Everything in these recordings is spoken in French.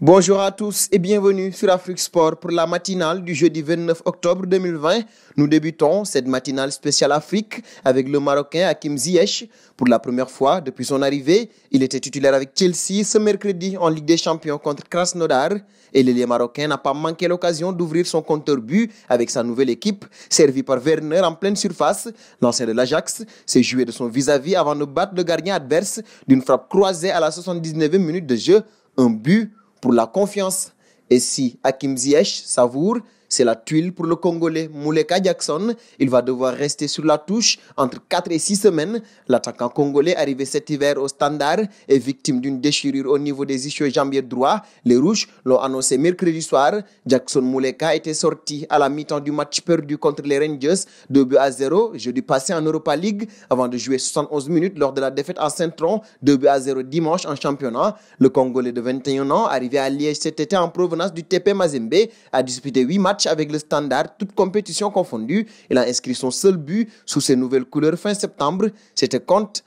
Bonjour à tous et bienvenue sur Afrique Sport pour la matinale du jeudi 29 octobre 2020. Nous débutons cette matinale spéciale Afrique avec le Marocain Hakim Ziyech. Pour la première fois depuis son arrivée, il était titulaire avec Chelsea ce mercredi en Ligue des Champions contre Krasnodar. Et l'ailier marocain n'a pas manqué l'occasion d'ouvrir son compteur but avec sa nouvelle équipe, servie par Werner en pleine surface. L'ancien de l'Ajax s'est joué de son vis-à-vis -vis avant de battre le gardien adverse d'une frappe croisée à la 79e minute de jeu. Un but pour la confiance. Et si Hakim Ziyech savoure, c'est la tuile pour le Congolais Mouleka Jackson. Il va devoir rester sur la touche entre 4 et 6 semaines. L'attaquant congolais arrivé cet hiver au standard est victime d'une déchirure au niveau des ischios jambiers droits. Les Rouges l'ont annoncé mercredi soir. Jackson Mouleka était sorti à la mi-temps du match perdu contre les Rangers 2 buts à 0 jeudi passé en Europa League avant de jouer 71 minutes lors de la défaite en Saint-Tron 2 buts à 0 dimanche en championnat. Le Congolais de 21 ans arrivé à Liège cet été en provenance du TP Mazembe a disputé 8 matchs avec le Standard, toute compétition confondue. Il a inscrit son seul but sous ses nouvelles couleurs fin septembre. C'était contre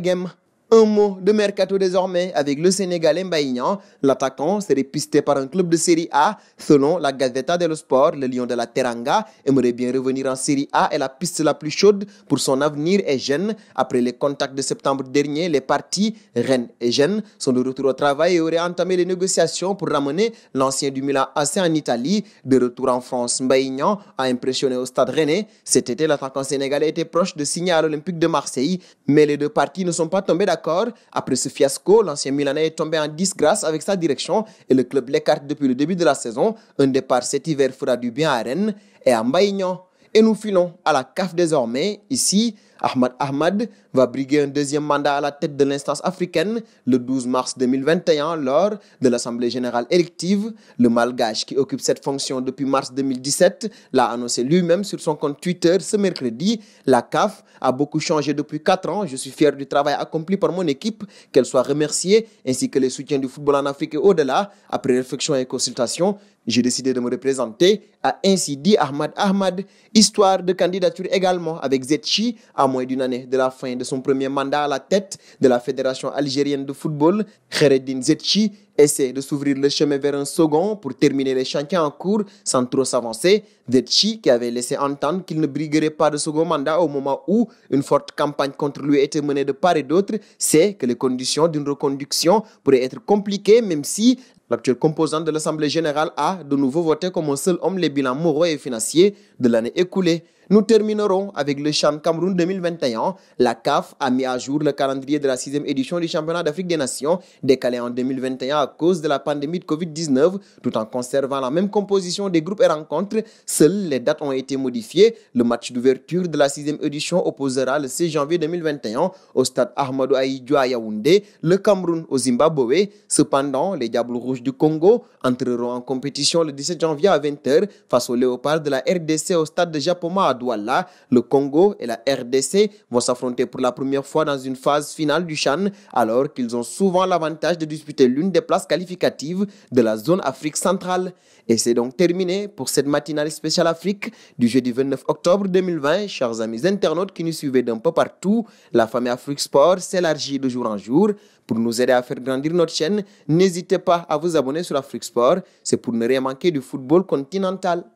game un mot de mercato désormais avec le Sénégalais Mbaïnian. L'attaquant serait pisté par un club de Série A. Selon la Gazzetta dello Sport, le Lion de la Teranga aimerait bien revenir en Série A et la piste la plus chaude pour son avenir est jeune. Après les contacts de septembre dernier, les partis Rennes et Gênes sont de retour au travail et auraient entamé les négociations pour ramener l'ancien du Milan AC en Italie. De retour en France, Mbaïnian a impressionné au stade rennais. Cet été, l'attaquant sénégalais était proche de signer à l'Olympique de Marseille, mais les deux parties ne sont pas tombés d'accord d'accord. Après ce fiasco, l'ancien Milanais est tombé en disgrâce avec sa direction et le club l'écarte depuis le début de la saison. Un départ cet hiver fera du bien à Rennes et à Mbaïgnon. Et nous filons à la CAF désormais. Ici, Ahmad Ahmad va briguer un deuxième mandat à la tête de l'instance africaine le 12 mars 2021 lors de l'Assemblée générale élective. Le Malgache, qui occupe cette fonction depuis mars 2017, l'a annoncé lui-même sur son compte Twitter ce mercredi. La CAF a beaucoup changé depuis 4 ans. Je suis fier du travail accompli par mon équipe, qu'elle soit remerciée, ainsi que le soutien du football en Afrique et au-delà. Après réflexion et consultation, j'ai décidé de me représenter, a ainsi dit Ahmad Ahmad, histoire de candidature également avec Zetchi, à moins d'une année de la fin de son premier mandat à la tête de la Fédération algérienne de football. Khereddine Zetchi essaie de s'ouvrir le chemin vers un second pour terminer les chantiers en cours sans trop s'avancer. Zetchi, qui avait laissé entendre qu'il ne briguerait pas de second mandat au moment où une forte campagne contre lui était menée de part et d'autre, sait que les conditions d'une reconduction pourraient être compliquées, même si L'actuel composant de l'Assemblée générale a de nouveau voté comme un seul homme les bilans moraux et financiers de l'année écoulée. Nous terminerons avec le champ Cameroun 2021. La CAF a mis à jour le calendrier de la sixième édition du championnat d'Afrique des Nations, décalé en 2021 à cause de la pandémie de Covid-19, tout en conservant la même composition des groupes et rencontres. Seules les dates ont été modifiées. Le match d'ouverture de la sixième édition opposera le 6 janvier 2021 au stade Ahmadou Aïdoua Yaoundé, le Cameroun au Zimbabwe. Cependant, les Diables Rouges du Congo entreront en compétition le 17 janvier à 20h face au Léopard de la RDC au stade de Japoma voilà, Le Congo et la RDC vont s'affronter pour la première fois dans une phase finale du Chan, alors qu'ils ont souvent l'avantage de disputer l'une des places qualificatives de la zone Afrique centrale. Et c'est donc terminé pour cette matinale spéciale Afrique du jeudi 29 octobre 2020. Chers amis internautes qui nous suivez d'un peu partout, la famille Afrique Sport s'élargit de jour en jour. Pour nous aider à faire grandir notre chaîne, n'hésitez pas à vous abonner sur Afrique Sport. C'est pour ne rien manquer du football continental.